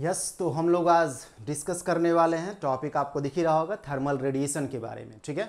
Yes yes, तो हम लोग आज डिस्कस करने वाले हैं टॉपिक आपको दिख ही रहा होगा थर्मल रेडिएशन के बारे में ठीक है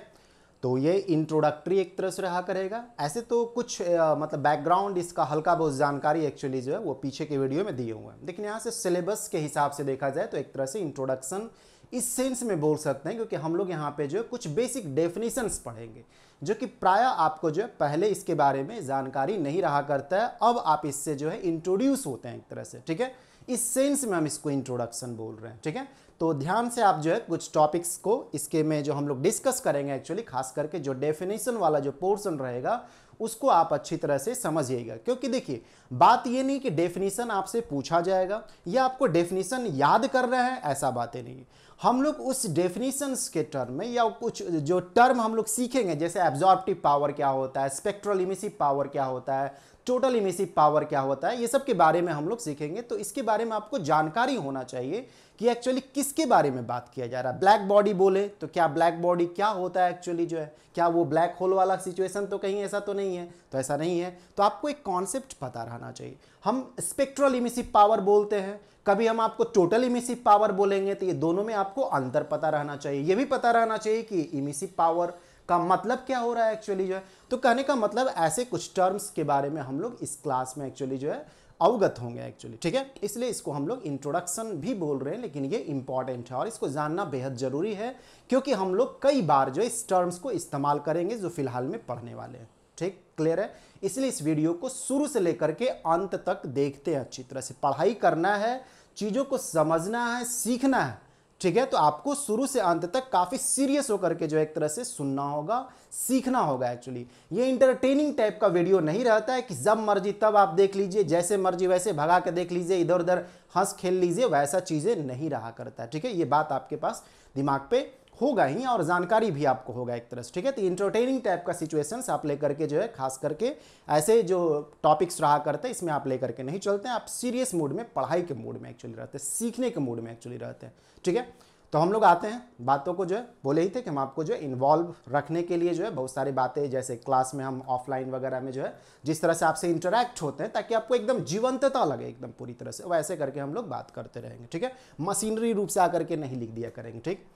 तो ये इंट्रोडक्टरी एक तरह से रहा करेगा ऐसे तो कुछ आ, मतलब बैकग्राउंड इसका हल्का बहुत जानकारी एक्चुअली जो है वो पीछे के वीडियो में दिए हुए हैं लेकिन यहाँ से सिलेबस के हिसाब से देखा जाए तो एक तरह से इंट्रोडक्शन इस सेंस में बोल सकते हैं क्योंकि हम लोग यहाँ पे जो है कुछ बेसिक डेफिनेशंस पढ़ेंगे जो कि प्राय आपको जो है पहले इसके बारे में जानकारी नहीं रहा करता है अब आप इससे जो है इंट्रोड्यूस होते हैं एक तरह से ठीक है इस सेंस में हम इसको इंट्रोडक्शन बोल रहे हैं ठीक है तो ध्यान से आप जो है कुछ टॉपिक्स को इसके में जो हम लोग डिस्कस करेंगे एक्चुअली खास करके जो डेफिनेशन वाला जो पोर्सन रहेगा उसको आप अच्छी तरह से समझिएगा क्योंकि देखिए बात ये नहीं कि डेफिनेशन आपसे पूछा जाएगा या आपको डेफिनेशन याद कर रहे हैं ऐसा बातें नहीं हम लोग उस डेफिनेशंस के टर्म में या कुछ जो टर्म हम लोग सीखेंगे जैसे एब्जॉर्प्टिव पावर क्या होता है स्पेक्ट्रोलिमिसिव पावर क्या होता है टोटल इमेसिव पावर क्या होता है ये सब के बारे में हम लोग सीखेंगे तो इसके बारे में आपको जानकारी होना चाहिए कि एक्चुअली किसके बारे में बात किया जा रहा है ब्लैक बॉडी बोले तो क्या ब्लैक बॉडी क्या होता है एक्चुअली जो है क्या वो ब्लैक होल वाला सिचुएशन तो कहीं ऐसा तो नहीं है तो ऐसा नहीं है तो आपको एक कॉन्सेप्ट पता रहना चाहिए हम स्पेक्ट्रल इमिसिव पावर बोलते हैं कभी हम आपको टोटल इमेसिव पावर बोलेंगे तो ये दोनों में आपको अंतर पता रहना चाहिए ये भी पता रहना चाहिए कि इमिसिव पावर का मतलब क्या हो रहा है एक्चुअली जो है तो कहने का मतलब ऐसे कुछ टर्म्स के बारे में हम लोग इस क्लास में एक्चुअली जो है अवगत होंगे एक्चुअली ठीक है इसलिए इसको हम लोग इंट्रोडक्शन भी बोल रहे हैं लेकिन ये इंपॉर्टेंट है और इसको जानना बेहद ज़रूरी है क्योंकि हम लोग कई बार जो इस टर्म्स को इस्तेमाल करेंगे जो फिलहाल में पढ़ने वाले हैं ठीक क्लियर है इसलिए इस वीडियो को शुरू से लेकर के अंत तक देखते हैं अच्छी तरह से पढ़ाई करना है चीज़ों को समझना है सीखना है ठीक है तो आपको शुरू से अंत तक काफ़ी सीरियस होकर के जो एक तरह से सुनना होगा सीखना होगा एक्चुअली ये इंटरटेनिंग टाइप का वीडियो नहीं रहता है कि जब मर्जी तब आप देख लीजिए जैसे मर्जी वैसे भगा के देख लीजिए इधर उधर हंस खेल लीजिए वैसा चीज़ें नहीं रहा करता है ठीक है ये बात आपके पास दिमाग पे होगा ही और जानकारी भी आपको होगा एक तरह से ठीक है तो इंटरटेनिंग टाइप का सिचुएशंस आप लेकर के जो है खास करके ऐसे जो टॉपिक्स रहा करते हैं इसमें आप लेकर के नहीं चलते हैं आप सीरियस मूड में पढ़ाई के मूड में एक्चुअली रहते हैं सीखने के मूड में एक्चुअली रहते हैं ठीक है तो हम लोग आते हैं बातों को जो है बोले ही थे कि हम आपको जो है इन्वॉल्व रखने के लिए जो है बहुत सारी बातें जैसे क्लास में हम ऑफलाइन वगैरह में जो है जिस तरह से आपसे इंटरेक्ट होते हैं ताकि आपको एकदम जीवंतता लगे एकदम पूरी तरह से वैसे करके हम लोग बात करते रहेंगे ठीक है मशीनरी रूप से आकर के नहीं लिख दिया करेंगे ठीक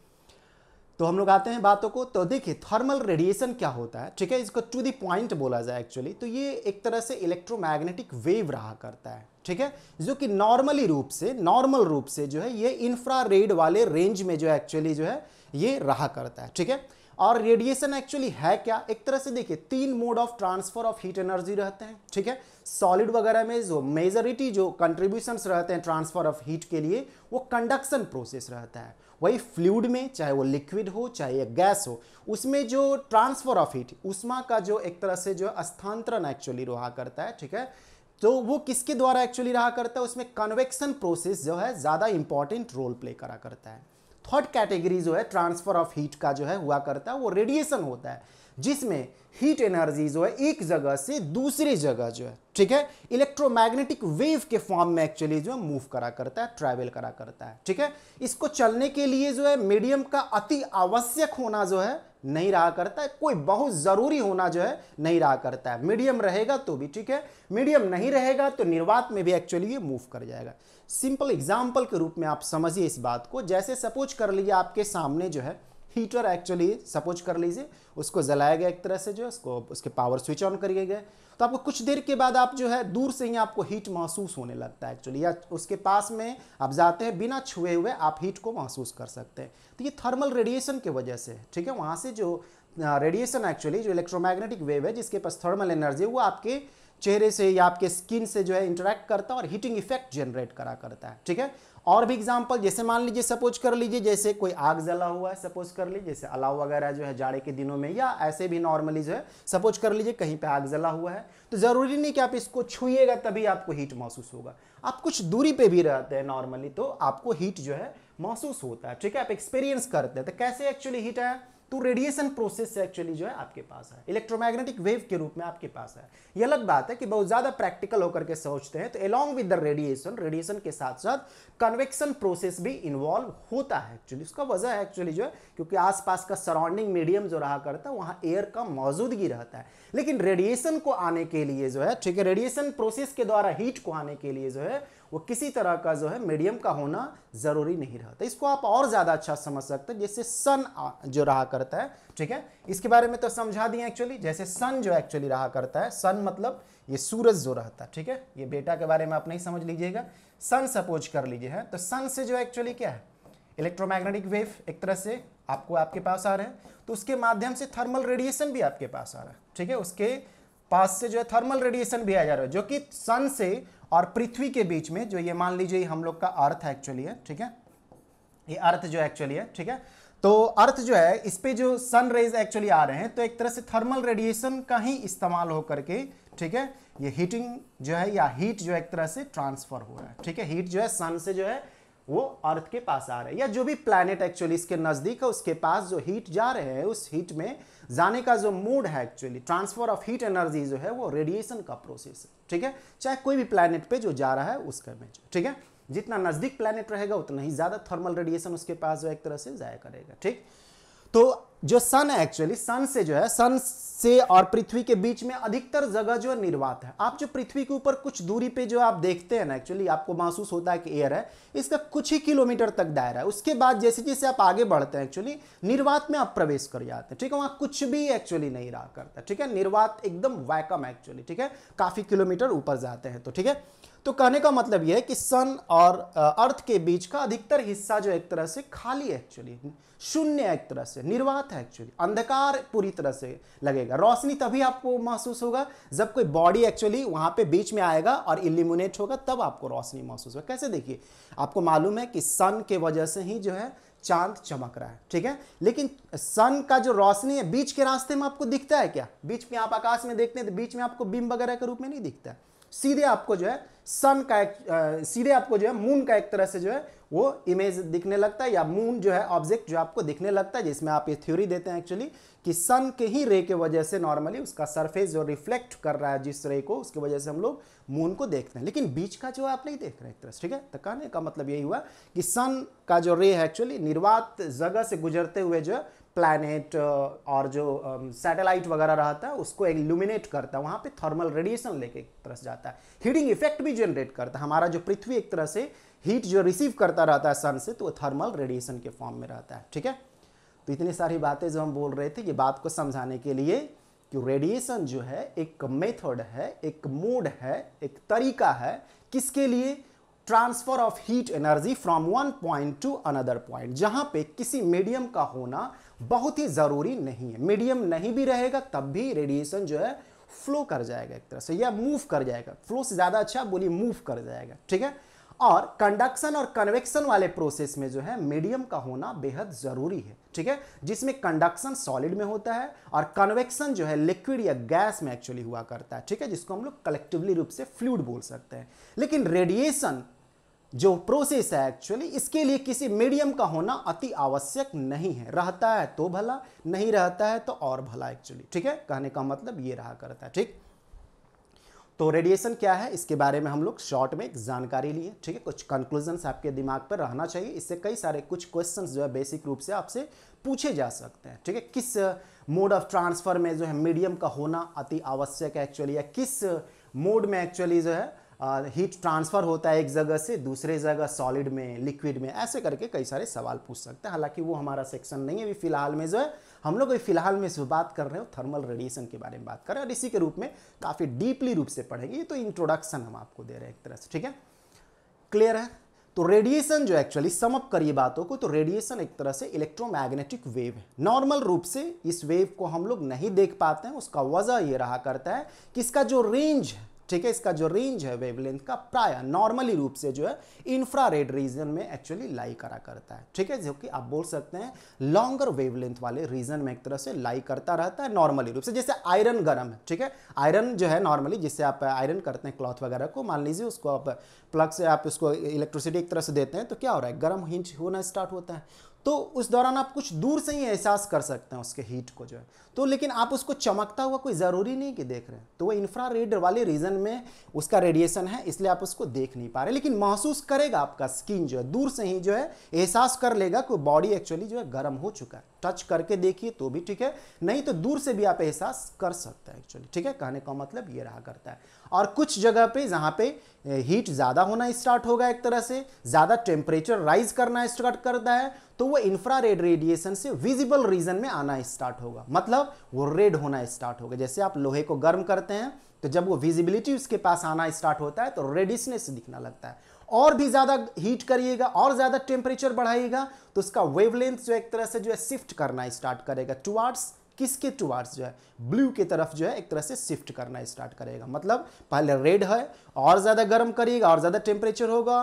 तो हम लोग आते हैं बातों को तो देखिए थर्मल रेडिएशन क्या होता है ठीक है इसको टू दी पॉइंट बोला जाए एक्चुअली तो ये एक तरह से इलेक्ट्रोमैग्नेटिक वेव रहा करता है ठीक है जो कि नॉर्मली रूप से नॉर्मल रूप से जो है ये इंफ्रा वाले रेंज में जो एक्चुअली जो है ये रहा करता है ठीक है और रेडिएशन एक्चुअली है क्या एक तरह से देखिए तीन mode of transfer of heat energy रहते हैं ठीक है सॉलिड वगैरह में जो मेजोरिटी जो कंट्रीब्यूशंस रहते हैं ट्रांसफर ऑफ हीट के लिए वो कंडक्शन प्रोसेस रहता है वही फ्लूड में चाहे वो लिक्विड हो चाहे गैस हो उसमें जो ट्रांसफर ऑफ हीट उष्मा का जो एक तरह से जो स्थानांतरण एक्चुअली रहा करता है ठीक है तो वो किसके द्वारा एक्चुअली रहा करता है उसमें कन्वेक्शन प्रोसेस जो है ज़्यादा इंपॉर्टेंट रोल प्ले करा करता है थर्ड कैटेगरी जो है ट्रांसफर ऑफ हीट का जो है हुआ करता है वो रेडिएशन होता है जिसमें हीट एनर्जी जो है एक जगह से दूसरी जगह जो है ठीक है इलेक्ट्रोमैग्नेटिक वेव के फॉर्म में एक्चुअली जो है मूव करा करता है ट्रैवल करा करता है ठीक है इसको चलने के लिए जो है मीडियम का अति आवश्यक होना जो है नहीं रहा करता है कोई बहुत ज़रूरी होना जो है नहीं रहा करता है मीडियम रहेगा तो भी ठीक है मीडियम नहीं रहेगा तो निर्वात में भी एक्चुअली ये मूव कर जाएगा सिंपल एग्जाम्पल के रूप में आप समझिए इस बात को जैसे सपोज कर लीजिए आपके सामने जो है हीटर एक्चुअली सपोज कर लीजिए उसको जलाया गया एक तरह से जो है उसको उसके पावर स्विच ऑन करिए गए तो आपको कुछ देर के बाद आप जो है दूर से ही आपको हीट महसूस होने लगता है एक्चुअली या उसके पास में आप जाते हैं बिना छुए हुए आप हीट को महसूस कर सकते हैं तो ये थर्मल रेडिएशन की वजह से ठीक है वहाँ से जो रेडिएशन एक्चुअली जो इलेक्ट्रोमैग्नेटिक वेव है जिसके पास थर्मल एनर्जी है वो आपके चेहरे से या आपके स्किन से जो है इंटरेक्ट करता है और हीटिंग इफेक्ट जनरेट करा करता है ठीक है और भी एग्जाम्पल जैसे मान लीजिए सपोज कर लीजिए जैसे कोई आग जला हुआ है सपोज कर लीजिए जैसे अलाव वगैरह जो है जाड़े के दिनों में या ऐसे भी नॉर्मली जो है सपोज कर लीजिए कहीं पे आग जला हुआ है तो ज़रूरी नहीं कि आप इसको छूएगा तभी आपको हीट महसूस होगा आप कुछ दूरी पे भी रहते हैं नॉर्मली तो आपको हीट जो है महसूस होता है ठीक है आप एक्सपीरियंस करते हैं तो कैसे एक्चुअली हीट है तो रेडिएशन प्रोसेस एक्चुअली जो है आपके पास है इलेक्ट्रोमैग्नेटिक वेव के रूप में आपके पास है यह अलग बात है कि बहुत ज़्यादा प्रैक्टिकल होकर के सोचते हैं तो along with the radiation radiation के साथ साथ कन्वेक्शन प्रोसेस भी इन्वॉल्व होता है एक्चुअली उसका वजह है एक्चुअली जो है क्योंकि आसपास का सराउंडिंग मीडियम जो रहा करता है वहां एयर का मौजूदगी रहता है लेकिन रेडिएशन को आने के लिए जो है ठीक है रेडिएशन प्रोसेस के द्वारा हीट को आने के लिए जो है वो किसी तरह का जो है मीडियम का होना ज़रूरी नहीं रहता तो इसको आप और ज़्यादा अच्छा समझ सकते हैं जैसे सन जो रहा करता है ठीक है इसके बारे में तो समझा दिए एक्चुअली जैसे सन जो एक्चुअली रहा करता है सन मतलब ये सूरज जो रहता है ठीक है ये बेटा के बारे में आप नहीं समझ लीजिएगा सन सपोज कर लीजिए है हाँ? तो सन से जो एक्चुअली क्या है इलेक्ट्रोमैग्नेटिक वेव एक तरह से आपको आपके पास आ रहे हैं तो उसके माध्यम से थर्मल रेडिएशन भी आपके पास आ रहा है ठीक है उसके पास से जो है थर्मल रेडिएशन भी आ जा रहा है जो कि सन से और पृथ्वी के बीच में जो ये मान लीजिए हम लोग का अर्थ एक्चुअली है ठीक है ये अर्थ जो एक्चुअली है ठीक है तो अर्थ जो है इस पर जो सन रेज एक्चुअली आ रहे हैं तो एक तरह से थर्मल रेडिएशन का ही इस्तेमाल होकर के ठीक है ये हीटिंग जो है या हीट जो एक तरह से ट्रांसफर हो रहा है ठीक है हीट जो है सन से जो है वो अर्थ के पास आ रहा है या जो भी प्लानिट एक्चुअली इसके नज़दीक है उसके पास जो हीट जा रहे हैं उस हीट में जाने का जो मूड है actually transfer of heat energy जो है वो रेडिएशन का प्रोसेस है ठीक है चाहे कोई भी प्लानट पे जो जा रहा है उसका में ठीक है जितना नज़दीक प्लानट रहेगा उतना ही ज़्यादा थर्मल रेडिएशन उसके पास जो एक तरह से जाया करेगा ठीक तो जो सन है एक्चुअली सन से जो है सन से और पृथ्वी के बीच में अधिकतर जगह जो है निर्वात है आप जो पृथ्वी के ऊपर कुछ दूरी पे जो आप देखते हैं ना एक्चुअली आपको महसूस होता है कि एयर है इसका कुछ ही किलोमीटर तक दायरा है उसके बाद जैसे जैसे आप आगे बढ़ते हैं एक्चुअली निर्वात में आप प्रवेश कर जाते हैं ठीक है वहाँ कुछ भी एक्चुअली नहीं रहा करता ठीक है निर्वात एकदम वैकम एक्चुअली ठीक है काफ़ी किलोमीटर ऊपर जाते हैं तो ठीक है तो कहने का मतलब यह है कि सन और अर्थ के बीच का अधिकतर हिस्सा जो एक तरह से खाली एक्चुअली शून्य एक तरह से निर्वात गलत है एक्चुअली अंधकार पूरी तरह से लगेगा रोशनी तभी आपको महसूस होगा जब कोई बॉडी एक्चुअली वहाँ पे बीच में आएगा और इल्यूमिनेट होगा तब आपको रोशनी महसूस होगा कैसे देखिए आपको मालूम है कि सन के वजह से ही जो है चांद चमक रहा है ठीक है लेकिन सन का जो रोशनी है बीच के रास्ते में आपको दिखता है क्या बीच में आप आकाश में देखते हैं तो बीच में आपको बिम वगैरह के रूप में नहीं दिखता सीधे आपको जो है सन का एक सीधे आपको जो है मून का एक तरह से जो है वो इमेज दिखने लगता है या मून जो है ऑब्जेक्ट जो आपको दिखने लगता है जिसमें आप ये थ्योरी देते हैं एक्चुअली कि सन के ही रे के वजह से नॉर्मली उसका सरफेस जो रिफ्लेक्ट कर रहा है जिस रे को उसकी वजह से हम लोग मून को देखते हैं लेकिन बीच का जो आप नहीं देख रहे एक तरह से ठीक है तो कहने का मतलब यही हुआ कि सन का जो रे है एक्चुअली निर्वात जगह से गुजरते हुए जो है प्लानट uh, और जो सैटेलाइट um, वगैरह रहता है उसको एल्यूमिनेट करता है वहाँ पे थर्मल रेडिएशन लेके एक तरह से जाता है हीटिंग इफेक्ट भी जनरेट करता है हमारा जो पृथ्वी एक तरह से हीट जो रिसीव करता रहता है सन से तो वो थर्मल रेडिएशन के फॉर्म में रहता है ठीक है तो इतनी सारी बातें जो हम बोल रहे थे ये बात को समझाने के लिए कि रेडिएशन जो है एक मेथड है एक मोड है एक तरीका है किसके लिए transfer of heat energy from one point to another point जहां पे किसी मीडियम का होना बहुत ही ज़रूरी नहीं है मीडियम नहीं भी रहेगा तब भी रेडिएशन जो है फ्लो कर जाएगा एक तरह से या मूव कर जाएगा फ्लो से ज़्यादा अच्छा बोली मूव कर जाएगा ठीक है और कंडक्शन और कन्वेक्शन वाले प्रोसेस में जो है मीडियम का होना बेहद ज़रूरी है ठीक है जिसमें कंडक्शन सॉलिड में होता है और कन्वेक्शन जो है लिक्विड या गैस में एक्चुअली हुआ करता है ठीक है जिसको हम लोग कलेक्टिवली रूप से फ्लूड बोल सकते हैं लेकिन रेडिएशन जो प्रोसेस है एक्चुअली इसके लिए किसी मीडियम का होना अति आवश्यक नहीं है रहता है तो भला नहीं रहता है तो और भला एक्चुअली ठीक है कहने का मतलब ये रहा करता है ठीक तो रेडिएशन क्या है इसके बारे में हम लोग शॉर्ट में एक जानकारी लिए ठीक है कुछ कंक्लूजन्स आपके दिमाग पर रहना चाहिए इससे कई सारे कुछ क्वेश्चंस जो है बेसिक रूप से आपसे पूछे जा सकते हैं ठीक है किस मोड ऑफ ट्रांसफर में जो है मीडियम का होना अति आवश्यक है एक्चुअली या किस मोड में एक्चुअली जो है हीट ट्रांसफ़र होता है एक जगह से दूसरे जगह सॉलिड में लिक्विड में ऐसे करके कई सारे सवाल पूछ सकते हैं हालांकि वो हमारा सेक्शन नहीं है अभी फिलहाल में जो है हम लोग अभी फिलहाल में जो बात कर रहे हो थर्मल रेडिएशन के बारे में बात कर रहे हैं और इसी के रूप में काफ़ी डीपली रूप से पढ़ेंगे ये तो इंट्रोडक्शन हम आपको दे रहे हैं एक तरह से ठीक है क्लियर है तो रेडिएशन जो एक्चुअली समअप करिए बातों को तो रेडिएशन एक तरह से इलेक्ट्रोमैग्नेटिक वेव है नॉर्मल रूप से इस वेव को हम लोग नहीं देख पाते हैं उसका वजह ये रहा करता है कि इसका जो रेंज है ठीक है इसका जो रेंज है वेवलेंथ का प्राय नॉर्मली रूप से जो है इंफ्रारेड रीजन में एक्चुअली लाई करा करता है ठीक है जो कि आप बोल सकते हैं लॉन्गर वेवलेंथ वाले रीजन में एक तरह से लाई करता रहता है नॉर्मली रूप से जैसे आयरन गर्म है ठीक है आयरन जो है नॉर्मली जिससे आप आयरन करते हैं क्लॉथ वगैरह को मान लीजिए उसको आप प्लग से आप उसको इलेक्ट्रिसिटी एक तरह से देते हैं तो क्या हो रहा है गर्म हिंच होना स्टार्ट होता है तो उस दौरान आप कुछ दूर से ही एहसास कर सकते हैं उसके हीट को जो है तो लेकिन आप उसको चमकता हुआ कोई ज़रूरी नहीं कि देख रहे हैं तो वो इंफ्रा रेड वाले रीजन में उसका रेडिएशन है इसलिए आप उसको देख नहीं पा रहे लेकिन महसूस करेगा आपका स्किन जो है दूर से ही जो है एहसास कर लेगा कि बॉडी एक्चुअली जो है गर्म हो चुका है टच करके देखिए तो भी ठीक है नहीं तो दूर से भी आप एहसास कर सकते हैं एक्चुअली ठीक है कहने का मतलब ये रहा करता है और कुछ जगह पे जहाँ पे हीट ज़्यादा होना स्टार्ट होगा एक तरह से ज़्यादा टेम्परेचर राइज करना स्टार्ट करता है तो वो इंफ्रा रेडिएशन से विजिबल रीजन में आना स्टार्ट होगा मतलब वो रेड होना स्टार्ट होगा जैसे आप लोहे को गर्म करते हैं तो जब वो विजिबिलिटी उसके पास आना स्टार्ट होता है तो रेडिशनेस दिखना लगता है और भी ज़्यादा हीट करिएगा और ज़्यादा टेम्परेचर बढ़ाइएगा तो उसका वेवलेंथ जो एक तरह से जो है शिफ्ट करना स्टार्ट करेगा टुवार्ड्स किसके टुवार्ड्स जो है ब्लू के तरफ जो है एक तरह से शिफ्ट करना स्टार्ट करेगा मतलब पहले रेड है और ज़्यादा गर्म करेगा और ज़्यादा टेम्परेचर होगा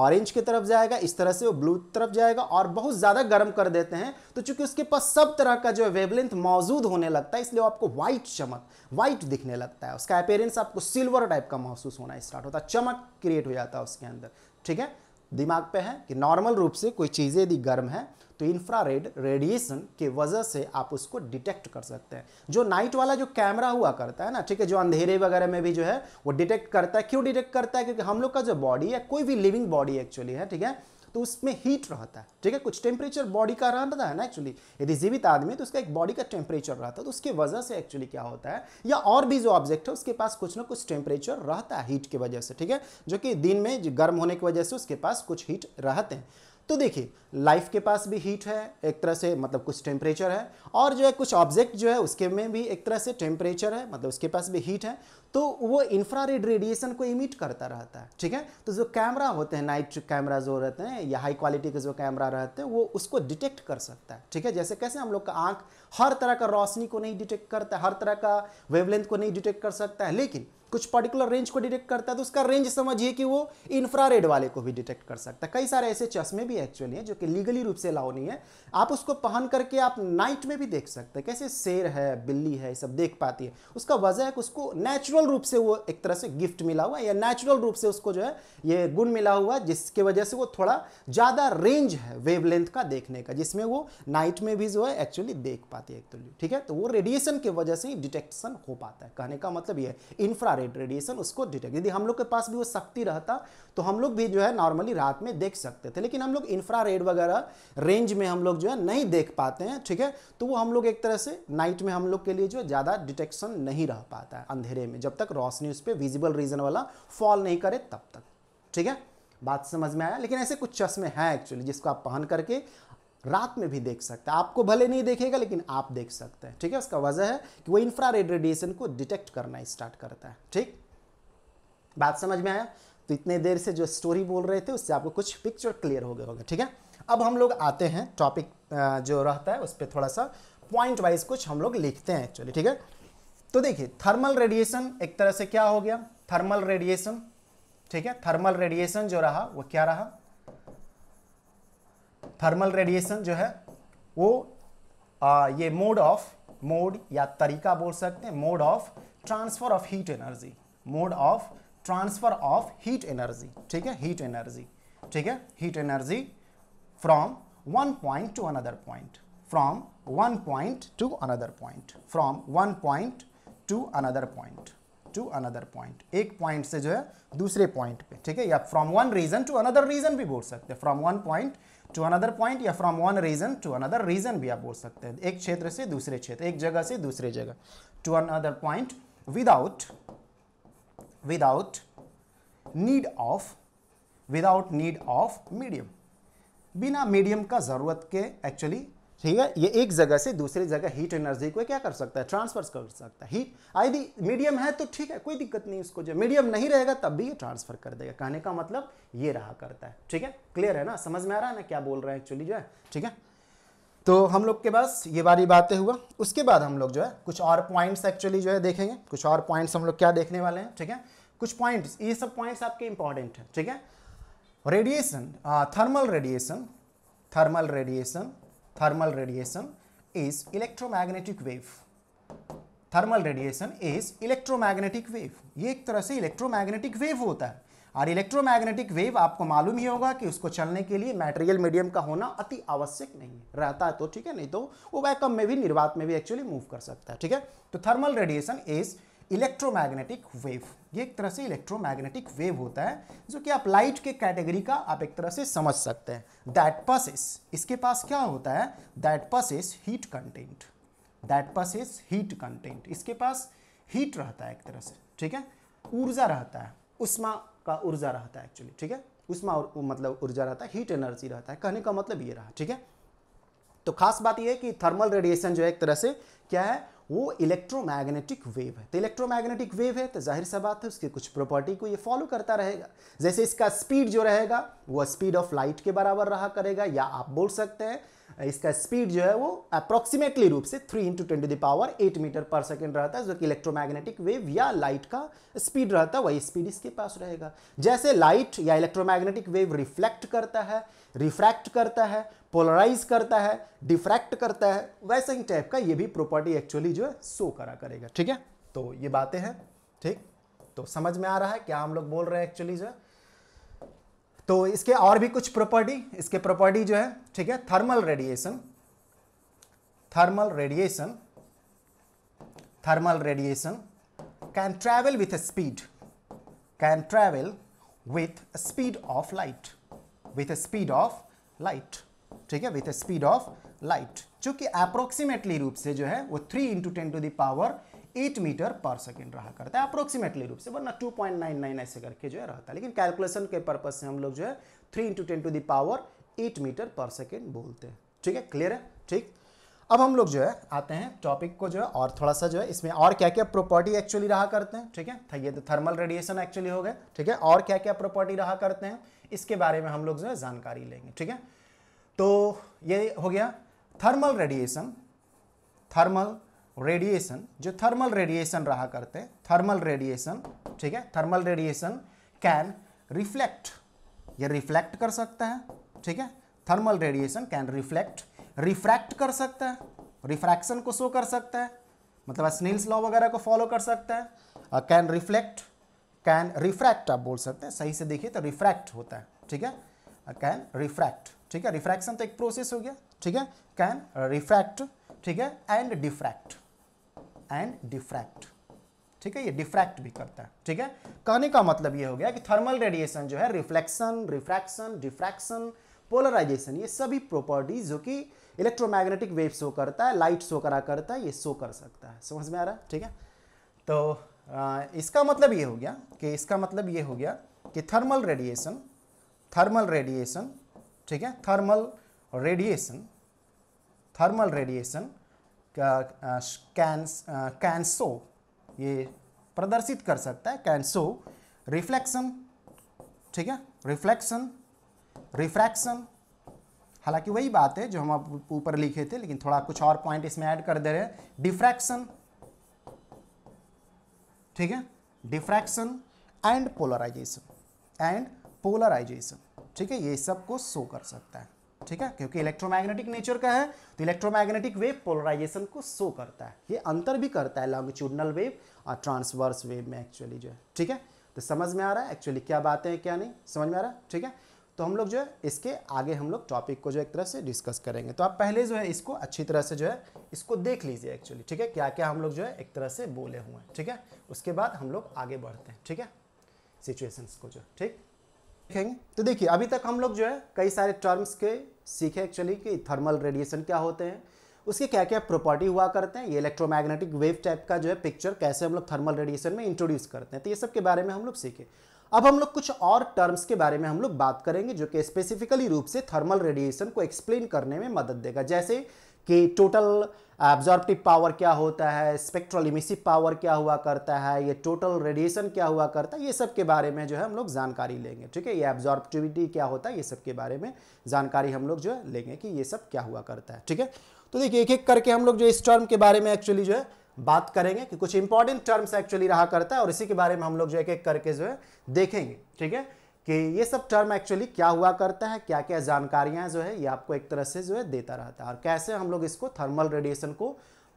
ऑरेंज की तरफ जाएगा इस तरह से वो ब्लू तरफ जाएगा और बहुत ज़्यादा गर्म कर देते हैं तो चूंकि उसके पास सब तरह का जो है वेवलेंथ मौजूद होने लगता है इसलिए आपको व्हाइट चमक व्हाइट दिखने लगता है उसका अपेयरेंस आपको सिल्वर टाइप का महसूस होना स्टार्ट होता है चमक क्रिएट हो जाता है उसके अंदर ठीक है दिमाग पे है कि नॉर्मल रूप से कोई चीज़ें यदि गर्म है तो इंफ्रारेड रेडिएशन के वजह से आप उसको डिटेक्ट कर सकते हैं जो नाइट वाला जो कैमरा हुआ करता है ना ठीक है जो अंधेरे वगैरह में भी जो है वो डिटेक्ट करता है क्यों डिटेक्ट करता है क्योंकि हम लोग का जो बॉडी है कोई भी लिविंग बॉडी एक्चुअली है ठीक है तो उसमें हीट रहता है ठीक है कुछ टेम्परेचर बॉडी का रहता है ना एक्चुअली यदि जीवित आदमी तो उसका एक बॉडी का टेम्परेचर रहता है तो उसकी वजह से एक्चुअली क्या होता है या और भी जो ऑब्जेक्ट है उसके पास कुछ ना कुछ टेम्परेचर रहता है हीट की वजह से ठीक है जो कि दिन में गर्म होने की वजह से उसके पास कुछ हीट रहते हैं तो देखिए लाइफ के पास भी हीट है एक तरह से मतलब कुछ टेम्परेचर है और जो है कुछ ऑब्जेक्ट जो है उसके में भी एक तरह से टेम्परेचर है मतलब उसके पास भी हीट है तो वो इंफ्रारेड रेडिएशन को इमिट करता रहता है ठीक है तो जो कैमरा होते हैं नाइट कैमरा जो रहते हैं या हाई क्वालिटी के जो कैमरा रहते हैं वो उसको डिटेक्ट कर सकता है ठीक है जैसे कैसे हम लोग का आंख हर तरह का रोशनी को नहीं डिटेक्ट करता है हर तरह का वेवलेंथ को नहीं डिटेक्ट कर सकता है लेकिन कुछ पर्टिकुलर रेंज को डिटेक्ट करता है तो उसका रेंज समझिए कि वो इंफ्रारेड वाले को भी डिटेक्ट कर सकता है कई सारे ऐसे चश्मे भी एक्चुअली हैं जो कि लीगली रूप से अलाउ नहीं है आप उसको पहन करके आप नाइट में भी देख सकते हैं कैसे शेर है बिल्ली है ये सब देख पाती है उसका वजह है कि उसको नेचुरल नेचुरल रूप से वो एक तरह से गिफ्ट मिला हुआ या नेचुरल रूप से उसको जो है ये गुण मिला हुआ जिसके वजह से वो थोड़ा ज़्यादा रेंज है वेवलेंथ का देखने का जिसमें वो नाइट में भी जो है एक्चुअली देख पाती है एक्चुअली ठीक है तो वो रेडिएशन के वजह से ही डिटेक्शन हो पाता है कहने का मतलब ये इंफ्रा रेडिएशन उसको डिटेक्ट यदि हम लोग के पास भी वो शक्ति रहता तो हम लोग भी जो है नॉर्मली रात में देख सकते थे लेकिन हम लोग इंफ्रा वगैरह रेंज में हम लोग जो है नहीं देख पाते हैं ठीक है तो वो हम लोग एक तरह से नाइट में हम लोग के लिए जो है ज़्यादा डिटेक्शन नहीं रह पाता है अंधेरे में जब तक रोशनी उस पर विजिबल रीजन वाला फॉल नहीं करे तब तक ठीक है बात समझ में आया लेकिन ऐसे कुछ चश्मे हैं एक्चुअली जिसको आप पहन करके रात में भी देख सकते हैं आपको भले नहीं देखेगा लेकिन आप देख सकते हैं ठीक है उसका वजह है कि वो इंफ्रा रेडिएशन को डिटेक्ट करना स्टार्ट करता है ठीक बात समझ में आया तो इतने देर से जो स्टोरी बोल रहे थे उससे आपको कुछ पिक्चर क्लियर हो गया होगा ठीक है अब हम लोग आते हैं टॉपिक जो रहता है उस पर थोड़ा सा पॉइंट वाइज कुछ हम लोग लिखते हैं एक्चुअली ठीक है तो देखिए थर्मल रेडिएशन एक तरह से क्या हो गया थर्मल रेडिएशन ठीक है थर्मल रेडिएशन जो रहा वो क्या रहा थर्मल रेडिएशन जो है वो आ, ये मोड ऑफ मोड या तरीका बोल सकते हैं mode of transfer of heat energy mode of transfer of heat energy ठीक है हीट एनर्जी ठीक है heat energy from one point to another point from one point to another point from one point to another point to another point एक पॉइंट से जो है दूसरे पॉइंट पे ठीक है या from one region to another region भी बोल सकते हैं from one point to another point या from one region to another region भी आप बोल सकते हैं एक क्षेत्र से दूसरे क्षेत्र एक जगह से दूसरे जगह to another point without without need of without need of medium बिना मीडियम का ज़रूरत के एक्चुअली ठीक है ये एक जगह से दूसरी जगह हीट एनर्जी को क्या कर सकता है ट्रांसफर कर सकता है हीट यदि मीडियम है तो ठीक है कोई दिक्कत नहीं उसको जो मीडियम नहीं रहेगा तब भी ये ट्रांसफर कर देगा कहने का मतलब ये रहा करता है ठीक है क्लियर है ना समझ में आ रहा है ना क्या बोल रहे हैं एक्चुअली जो है ठीक है तो हम लोग के पास ये बारी बातें हुआ उसके बाद हम लोग जो है कुछ और पॉइंट्स एक्चुअली जो है देखेंगे कुछ और पॉइंट्स हम लोग क्या देखने वाले हैं ठीक है कुछ पॉइंट्स ये सब पॉइंट्स आपके इंपॉर्टेंट हैं ठीक है radiation thermal radiation thermal radiation thermal radiation is electromagnetic wave thermal radiation is electromagnetic wave ये एक तरह से इलेक्ट्रोमैग्नेटिक वेव होता है और इलेक्ट्रोमैग्नेटिक वेव आपको मालूम ही होगा कि उसको चलने के लिए मैटेरियल मीडियम का होना अति आवश्यक नहीं है रहता है तो ठीक है नहीं तो वो वैकम में भी निर्वात में भी एक्चुअली मूव कर सकता है ठीक है तो thermal radiation is electromagnetic wave ये एक तरह से इलेक्ट्रोमैग्नेटिक वेव होता है जो कि आप लाइट के कैटेगरी का आप एक तरह से समझ सकते हैं दैट पसेस इसके पास क्या होता है that passes heat content that passes heat content इसके पास हीट रहता है एक तरह से ठीक है ऊर्जा रहता है उष्मा का ऊर्जा रहता है एक्चुअली ठीक है उष्मा और मतलब ऊर्जा रहता है हीट एनर्जी रहता है कहने का मतलब ये रहा ठीक है तो खास बात यह है कि थर्मल रेडिएशन जो है एक तरह से क्या है वो इलेक्ट्रोमैग्नेटिक वेव है तो इलेक्ट्रोमैग्नेटिक वेव है तो जाहिर सा बात है उसकी कुछ प्रॉपर्टी को ये फॉलो करता रहेगा जैसे इसका स्पीड जो रहेगा वह स्पीड ऑफ लाइट के बराबर रहा करेगा या आप बोल सकते हैं Uh, इसका स्पीड जो है वो अप्रोक्सीमेटली रूप से three into ten to the power eight metre per second रहता है जो कि इलेक्ट्रोमैग्नेटिक वेव या लाइट का स्पीड रहता है वही स्पीड इसके पास रहेगा जैसे लाइट या इलेक्ट्रोमैग्नेटिक वेव रिफ्लेक्ट करता है रिफ्रैक्ट करता है पोलराइज करता है डिफ्रैक्ट करता है वैसे ही टाइप का ये भी प्रॉपर्टी एक्चुअली जो है शो करा करेगा ठीक है तो ये बातें हैं ठीक तो समझ में आ रहा है क्या हम लोग बोल रहे हैं एक्चुअली जो है तो इसके और भी कुछ प्रॉपर्टी इसके प्रॉपर्टी जो है ठीक है thermal radiation thermal radiation thermal radiation can travel with speed can travel with speed of light with speed of light ठीक है विथ स्पीड ऑफ लाइट चूंकि अप्रोक्सीमेटली रूप से जो है वो three into ten to the power eight metre per second रहा करता है अप्रोक्सीमेटली रूप से वरना टू पॉइंट नाइन नाइन ऐसे करके जो है रहता है लेकिन कैलकुलेशन के पर्पज से हम लोग जो है three into ten to the power eight metre per second बोलते हैं ठीक है क्लियर है ठीक अब हम लोग जो है आते हैं टॉपिक को जो है और थोड़ा सा जो है इसमें और क्या क्या प्रॉपर्टी एक्चुअली रहा करते हैं ठीक है ये तो थर्मल रेडिएशन एक्चुअली हो गए ठीक है और क्या क्या प्रॉपर्टी रहा करते हैं इसके बारे में हम लोग जो है जानकारी लेंगे ठीक है तो ये हो गया थर्मल रेडिएशन थर्मल रेडिएशन जो थर्मल रेडिएशन रहा करते हैं थर्मल रेडिएशन ठीक है थर्मल रेडिएशन कैन रिफ्लेक्ट ये रिफ्लेक्ट कर सकता है ठीक है thermal radiation can reflect refract कर सकता है रिफ्रैक्शन को शो कर सकता है मतलब स्नील्स लॉ वगैरह को फॉलो कर सकता है कैन रिफ्लेक्ट कैन रिफ्रैक्ट आप बोल सकते हैं सही से देखिए तो रिफ्रैक्ट होता है ठीक है कैन रिफ्रैक्ट ठीक है रिफ्रैक्शन तो एक प्रोसेस हो गया ठीक है कैन रिफ्रैक्ट ठीक है एंड डिफ्रैक्ट एंड डिफ्रैक्ट ठीक है ये डिफ्रैक्ट भी करता है ठीक है कहने का मतलब ये हो गया कि थर्मल रेडिएशन जो है रिफ्लेक्शन रिफ्रैक्शन डिफ्रैक्शन पोलराइजेशन ये सभी प्रॉपर्टीज जो कि इलेक्ट्रोमैग्नेटिक वेव शो करता है लाइट शो करा करता है ये शो कर सकता है समझ में आ रहा है ठीक है तो आ, इसका मतलब ये हो गया कि इसका मतलब ये हो गया कि थर्मल रेडिएशन थर्मल रेडिएशन ठीक है thermal radiation thermal radiation can can so ये प्रदर्शित कर सकता है कैन सो रिफ्लेक्शन ठीक है रिफ्लेक्शन रिफ्रैक्शन हालांकि वही बात है जो हम आप ऊपर लिखे थे लेकिन थोड़ा कुछ और पॉइंट इसमें ऐड कर दे रहे हैं डिफ्रैक्शन ठीक है diffraction and polarisation and polarisation ठीक है ये सबको शो कर सकता है ठीक है क्योंकि इलेक्ट्रोमैग्नेटिक नेचर का है तो इलेक्ट्रोमैग्नेटिक वेव पोलराइजेशन को शो करता है ये अंतर भी करता है लॉन्गिट्यूडनल वेव और ट्रांसवर्स वेव में एक्चुअली जो है ठीक है तो समझ में आ रहा है एक्चुअली क्या बातें हैं क्या नहीं समझ में आ रहा है ठीक है तो हम लोग जो है इसके आगे हम लोग टॉपिक को जो एक तरह से डिस्कस करेंगे तो आप पहले जो है इसको अच्छी तरह से जो है इसको देख लीजिए एक्चुअली ठीक है क्या क्या हम लोग जो है एक तरह से बोले हुए हैं ठीक है उसके बाद हम लोग आगे बढ़ते हैं ठीक है सिचुएशंस को जो ठीक देखेंगे तो देखिए अभी तक हम लोग जो है कई सारे टर्म्स के सीखे एक्चुअली कि थर्मल रेडिएशन क्या होते हैं उसके क्या क्या प्रॉपर्टी हुआ करते हैं ये इलेक्ट्रोमैग्नेटिक वेव टाइप का जो है पिक्चर कैसे हम लोग थर्मल रेडिएशन में इंट्रोड्यूस करते हैं तो ये सब के बारे में हम लोग सीखे अब हम लोग कुछ और टर्म्स के बारे में हम लोग बात करेंगे जो कि स्पेसिफिकली रूप से थर्मल रेडिएशन को एक्सप्लेन करने में मदद देगा जैसे कि टोटल एब्जॉर्प्टिव पावर क्या होता है स्पेक्ट्रल इमिसिव पावर क्या हुआ करता है ये टोटल रेडिएशन क्या हुआ करता है ये सब के बारे में जो है हम लोग जानकारी लेंगे ठीक है ये एब्जॉर्प्टिविटी क्या होता है ये सब के बारे में जानकारी हम लोग जो है लेंगे कि ये सब क्या हुआ करता है ठीक है तो देखिए एक एक करके हम लोग जो इस टर्म के बारे में एक्चुअली जो है बात करेंगे कि कुछ इंपॉर्टेंट टर्म्स एक्चुअली रहा करता है और इसी के बारे में हम लोग जो एक एक करके जो है देखेंगे ठीक है कि ये सब टर्म एक्चुअली क्या हुआ करता है क्या क्या जानकारियाँ जो है ये आपको एक तरह से जो है देता रहता है और कैसे हम लोग इसको थर्मल रेडिएशन को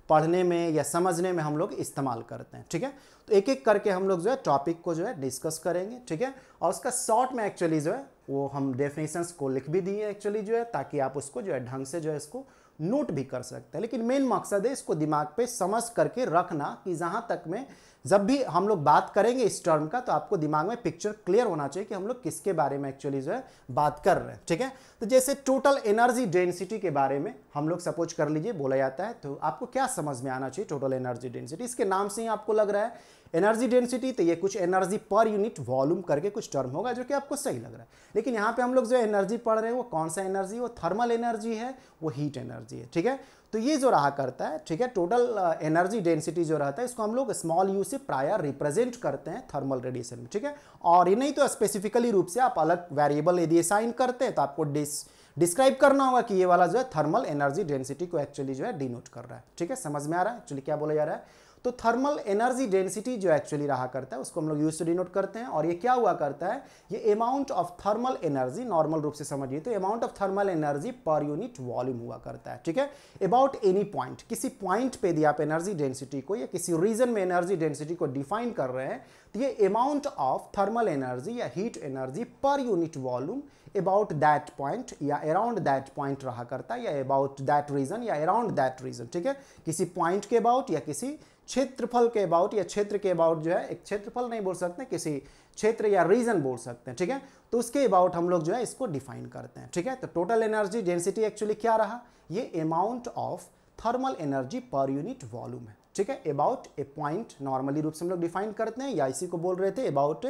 पढ़ने में या समझने में हम लोग इस्तेमाल करते हैं ठीक है तो एक एक करके हम लोग जो है टॉपिक को जो है डिस्कस करेंगे ठीक है और उसका शॉर्ट में एक्चुअली जो है वो हम डेफिनेशंस को लिख भी दिए एक्चुअली जो है ताकि आप उसको जो है ढंग से जो है इसको नोट भी कर सकते हैं लेकिन मेन मकसद है इसको दिमाग पे समझ करके रखना कि जहाँ तक में जब भी हम लोग बात करेंगे इस टर्म का तो आपको दिमाग में पिक्चर क्लियर होना चाहिए कि हम लोग किसके बारे में एक्चुअली जो है बात कर रहे हैं ठीक है तो जैसे टोटल एनर्जी डेंसिटी के बारे में हम लोग सपोज कर लीजिए बोला जाता है तो आपको क्या समझ में आना चाहिए टोटल एनर्जी डेंसिटी इसके नाम से ही आपको लग रहा है एनर्जी डेंसिटी तो ये कुछ एनर्जी पर यूनिट वॉल्यूम करके कुछ टर्म होगा जो कि आपको सही लग रहा है लेकिन यहाँ पे हम लोग जो एनर्जी पढ़ रहे हैं वो कौन सा एनर्जी वो थर्मल एनर्जी है वो हीट एनर्जी है ठीक है तो ये जो रहा करता है ठीक है टोटल एनर्जी डेंसिटी जो रहता है इसको हम लोग स्मॉल यू से प्रायर रिप्रेजेंट करते हैं थर्मल रेडिएशन में ठीक है और ये नहीं तो स्पेसिफिकली रूप से आप अलग वेरिएबल यदि साइन करते हैं तो आपको डिस डिस्क्राइब करना होगा कि ये वाला जो है थर्मल एनर्जी डेंसिटी को एक्चुअली जो है डिनोट कर रहा है ठीक है समझ में आ रहा है एक्चुअली क्या बोला जा रहा है तो थर्मल एनर्जी डेंसिटी जो एक्चुअली रहा करता है उसको हम लोग यूज टू डिनोट करते हैं और ये क्या हुआ करता है ये amount of thermal energy normal रूप से समझिए तो amount of thermal energy per unit volume हुआ करता है ठीक है अबाउट एनी पॉइंट किसी पॉइंट पे भी आप एनर्जी डेंसिटी को या किसी रीजन में एनर्जी डेंसिटी को डिफाइन कर रहे हैं तो ये अमाउंट ऑफ थर्मल एनर्जी या heat energy per unit volume about that point या अराउंड दैट पॉइंट रहा करता है या अबाउट दैट रीजन या अराउंड दैट रीजन ठीक है किसी पॉइंट के अबाउट या किसी क्षेत्रफल के अबाउट या क्षेत्र के अबाउट जो है एक क्षेत्रफल नहीं बोल सकते किसी क्षेत्र या रीजन बोल सकते हैं ठीक है तो उसके अबाउट हम लोग जो है इसको डिफाइन करते हैं ठीक है तो टोटल एनर्जी डेंसिटी एक्चुअली क्या रहा ये amount of thermal energy per unit volume है ठीक है अबाउट ए पॉइंट नॉर्मली रूप से हम लोग डिफाइन करते हैं या इसी को बोल रहे थे अबाउट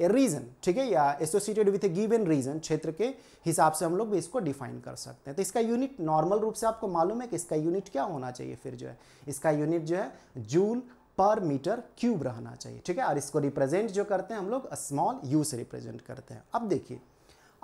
ए रीजन ठीक है या associated with a given region क्षेत्र के हिसाब से हम लोग भी इसको डिफाइन कर सकते हैं तो इसका यूनिट नॉर्मल रूप से आपको मालूम है कि इसका यूनिट क्या होना चाहिए फिर जो है इसका यूनिट जो है जूल पर मीटर क्यूब रहना चाहिए ठीक है और इसको रिप्रेजेंट जो करते हैं हम लोग स्मॉल यू से रिप्रेजेंट करते हैं अब देखिए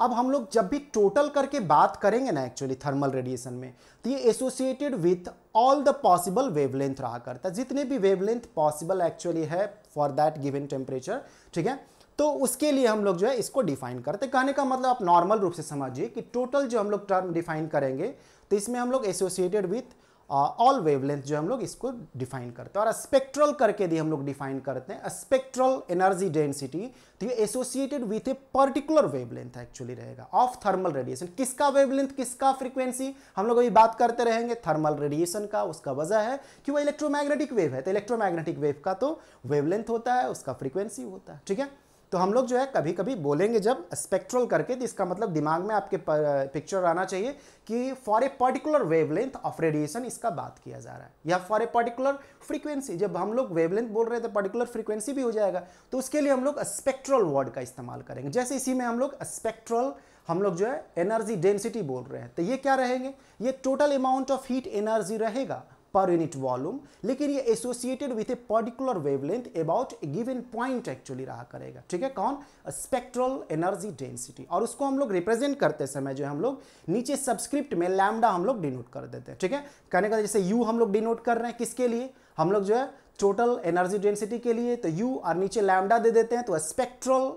अब हम लोग जब भी टोटल करके बात करेंगे ना एक्चुअली थर्मल रेडिएशन में तो ये associated with all the possible wavelength रहा करता है जितने भी वेवलेंथ पॉसिबल एक्चुअली है फॉर दैट गिवन टेम्परेचर ठीक है तो उसके लिए हम लोग जो है इसको डिफाइन करते हैं कहने का मतलब आप नॉर्मल रूप से समझिए कि टोटल जो हम लोग टर्म डिफाइन करेंगे तो इसमें हम लोग एसोसिएटेड विथ ऑल वेवलेंथ जो हम लोग इसको डिफाइन करते हैं और स्पेक्ट्रल करके भी हम लोग डिफाइन करते हैं स्पेक्ट्रल एनर्जी डेंसिटी तो ये associated with a particular wavelength actually रहेगा ऑफ थर्मल रेडिएशन किसका वेवलेंथ किसका फ्रीक्वेंसी हम लोग अभी बात करते रहेंगे थर्मल रेडिएशन का उसका वजह है कि वो इलेक्ट्रोमैग्नेटिक वेव है तो इलेक्ट्रोमैग्नेटिक वेव का तो वेवलेंथ होता है उसका फ्रीक्वेंसी होता है ठीक है तो हम लोग जो है कभी कभी बोलेंगे जब स्पेक्ट्रल करके तो इसका मतलब दिमाग में आपके पिक्चर आना चाहिए कि for a particular wavelength of radiation इसका बात किया जा रहा है या फॉर ए पर्टिकुलर फ्रीक्वेंसी जब हम लोग वेवलेंथ बोल रहे थे पर्टिकुलर फ्रीक्वेंसी भी हो जाएगा तो उसके लिए हम लोग स्पेक्ट्रल वर्ड का इस्तेमाल करेंगे जैसे इसी में हम लोग स्पेक्ट्रल हम लोग जो है एनर्जी डेंसिटी बोल रहे हैं तो ये क्या रहेंगे ये total amount of heat energy रहेगा पर यूनिट वॉल्यूम लेकिन ये associated with a particular wavelength about a given point actually रहा करेगा ठीक है कौन स्पेक्ट्रल एनर्जी डेंसिटी और उसको हम लोग रिप्रेजेंट करते समय जो हम लोग नीचे सब्सक्रिप्ट में लैमडा हम लोग डिनोट कर देते हैं ठीक है कहने का जैसे यू हम लोग डिनोट कर रहे हैं किसके लिए हम लोग जो है टोटल एनर्जी डेंसिटी के लिए तो यू और नीचे लैमडा दे देते हैं तो स्पेक्ट्रल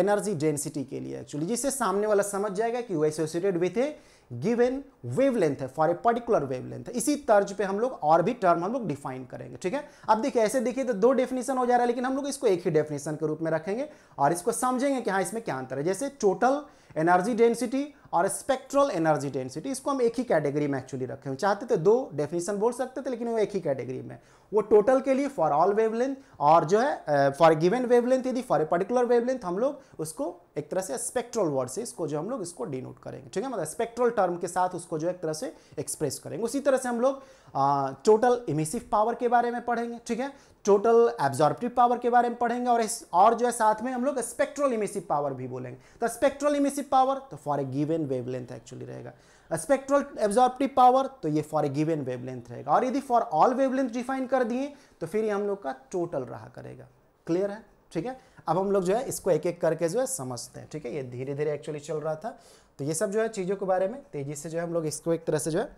एनर्जी डेंसिटी के लिए एक्चुअली जिससे सामने वाला समझ जाएगा कि वो associated with a given wavelength है फॉर ए पर्टिकुलर वेवलेंथ है इसी तर्ज पे हम लोग और भी टर्म हम लोग डिफाइन करेंगे ठीक है अब देखिए ऐसे देखिए तो दो डेफिनेशन हो जा रहा है लेकिन हम लोग इसको एक ही डेफिनेशन के रूप में रखेंगे और इसको समझेंगे कि हाँ इसमें क्या अंतर है जैसे टोटल एनर्जी डेंसिटी और स्पेक्ट्रल एनर्जी डेंसिटी इसको हम एक ही कैटेगरी में एक्चुअली रखे हुए चाहते थे दो डेफिनेशन बोल सकते थे लेकिन वो एक ही कैटेगरी में वो टोटल के लिए फॉर ऑल वेवलेंथ और जो है फॉर गिवन वेवलेंथ यदि फॉर ए पर्टिकुलर वेवलेंथ हम लोग उसको एक तरह से स्पेक्ट्रल वर्ड से इसको जो हम लोग इसको डिनोट करेंगे ठीक है मतलब स्पेक्ट्रल टर्म के साथ उसको जो एक तरह से एक्सप्रेस करेंगे उसी तरह से हम लोग टोटल इमेसिव पावर के बारे में पढ़ेंगे ठीक है टोटल एब्जॉर्प्टिव पावर के बारे में पढ़ेंगे और इस और जो है साथ में हम लोग स्पेक्ट्रल इमेसिव पावर भी बोलेंगे तो स्पेक्ट्रल इमेसिव पावर तो for a given given wavelength actually रहेगा स्पेक्ट्रल एब्जॉर्प्टिव पावर तो ये फॉर ए गिवन वेवलेंथ रहेगा और यदि फॉर ऑल वेवलेंथ डिफाइन कर दिए तो फिर ये हम लोग का टोटल रहा करेगा क्लियर है ठीक है अब हम लोग जो है इसको एक एक करके जो है समझते हैं ठीक है ये धीरे धीरे एक्चुअली चल रहा था तो ये सब जो है चीज़ों के बारे में तेजी से जो है हम लोग इसको एक तरह से जो है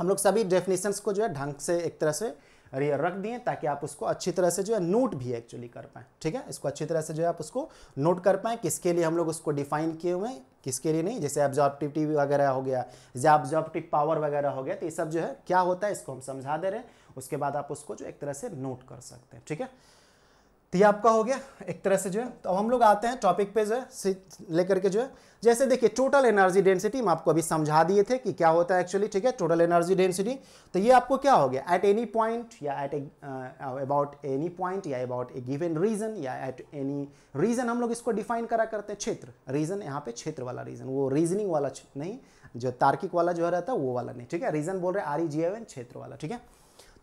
हम लोग सभी डेफिनेशंस को जो है ढंग से एक तरह से रख दिए ताकि आप उसको अच्छी तरह से जो है नोट भी एक्चुअली कर पाएँ ठीक है इसको अच्छी तरह से जो है आप उसको नोट कर पाएँ किसके लिए हम लोग उसको डिफाइन किए हुए हैं किसके लिए नहीं जैसे एब्जॉर्प्टिविटी वगैरह हो गया या एब्जॉर्प्टिव पावर वगैरह हो गया तो ये सब जो है क्या होता है इसको हम समझा दे रहे हैं उसके बाद आप उसको जो एक तरह से नोट कर सकते हैं ठीक है तो ये आपका हो गया एक तरह से जो है तो अब हम लोग आते हैं टॉपिक पे जो है लेकर के जो है जैसे देखिए टोटल एनर्जी डेंसिटी हम आपको अभी समझा दिए थे कि क्या होता है एक्चुअली ठीक है टोटल एनर्जी डेंसिटी तो ये आपको क्या हो गया एट एनी पॉइंट या एट अबाउट एनी पॉइंट या अबाउट ए गिवन रीजन या एट एनी रीजन हम लोग इसको डिफाइन करा करते हैं क्षेत्र रीजन यहाँ पे क्षेत्र वाला रीजन वो रीजनिंग वाला नहीं जो तार्किक वाला जो रहता है वो वाला नहीं ठीक है रीजन बोल रहे आर ई जी क्षेत्र वाला ठीक है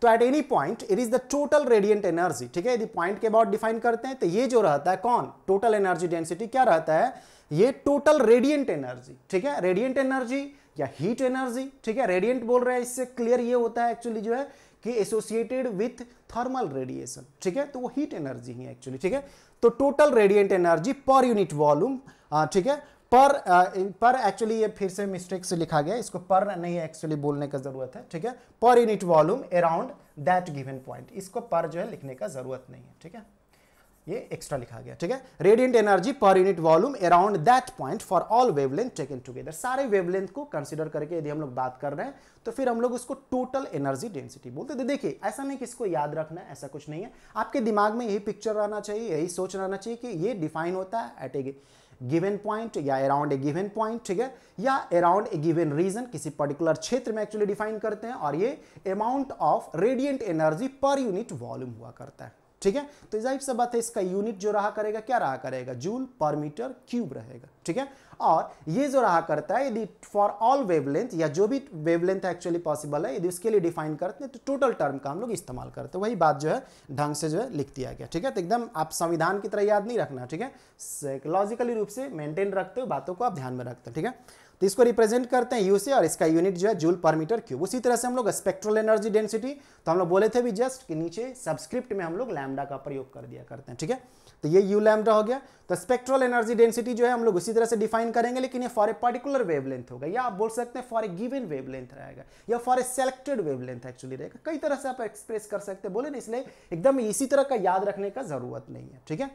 तो at any point it is the total radiant energy ठीक है यदि पॉइंट के बाद डिफाइन करते हैं तो ये जो रहता है कौन टोटल एनर्जी डेंसिटी क्या रहता है ये टोटल रेडियंट एनर्जी ठीक है रेडियंट एनर्जी या हीट एनर्जी ठीक है रेडियंट बोल रहे हैं इससे क्लियर ये होता है एक्चुअली जो है कि एसोसिएटेड विथ थर्मल रेडिएशन ठीक है तो वो हीट एनर्जी ही एक्चुअली ठीक है तो total radiant energy per unit volume ठीक है पर पर एक्चुअली ये फिर से मिस्टेक से लिखा गया इसको पर नहीं एक्चुअली बोलने का ज़रूरत है ठीक है per unit volume around that given point इसको पर जो है लिखने का ज़रूरत नहीं है ठीक है ये एक्स्ट्रा लिखा गया ठीक है radiant energy per unit volume around that point for all wavelength taken together सारे वेवलेंथ को कंसिडर करके यदि हम लोग बात कर रहे हैं तो फिर हम लोग उसको टोटल एनर्जी डेंसिटी बोलते हैं तो देखिए ऐसा नहीं कि इसको याद रखना है ऐसा कुछ नहीं है आपके दिमाग में यही पिक्चर रहना चाहिए यही सोच रहना चाहिए कि ये डिफाइन होता है एट ए गिवन पॉइंट या अराउंड ए गिवन पॉइंट ठीक है या अराउंड ए गिवन रीजन किसी पर्टिकुलर क्षेत्र में एक्चुअली डिफाइन करते हैं और ये amount of radiant energy per unit volume हुआ करता है ठीक है तो जाहिर सा बात है इसका यूनिट जो रहा करेगा क्या रहा करेगा जूल पर मीटर क्यूब रहेगा ठीक है और ये जो रहा करता है यदि फॉर ऑल वेवलेंथ या जो भी वेवलेंथ एक्चुअली पॉसिबल है यदि उसके लिए डिफाइन करते हैं तो टोटल टर्म का हम लोग इस्तेमाल करते हैं वही बात जो है ढंग से जो है लिख दिया गया ठीक है तो एकदम आप संविधान की तरह याद नहीं रखना ठीक है साइकोलॉजिकली रूप से मेंटेन रखते हो बातों को आप ध्यान में रखते हैं ठीक है तो इसको रिप्रेजेंट करते हैं यू से और इसका यूनिट जो है जूल पर मीटर क्यूब उसी तरह से हम लोग स्पेक्ट्रल एनर्जी डेंसिटी तो हम लोग बोले थे भी जस्ट कि नीचे सब्सक्रिप्ट में हम लोग लैमडा का प्रयोग कर दिया करते हैं ठीक है तो ये यू लैमडा हो गया तो स्पेक्ट्रल एनर्जी डेंसिटी जो है हम लोग उसी तरह से डिफाइन करेंगे लेकिन ये फॉर ए पर्टिकुलर लेंथ होगा या आप बोल सकते हैं फॉर ए गिवन वेवलेंथ रहेगा या for a selected length actually रहेगा कई तरह से आप एक्सप्रेस कर सकते हैं बोले ना इसलिए एकदम इसी तरह का याद रखने का जरूरत नहीं है ठीक है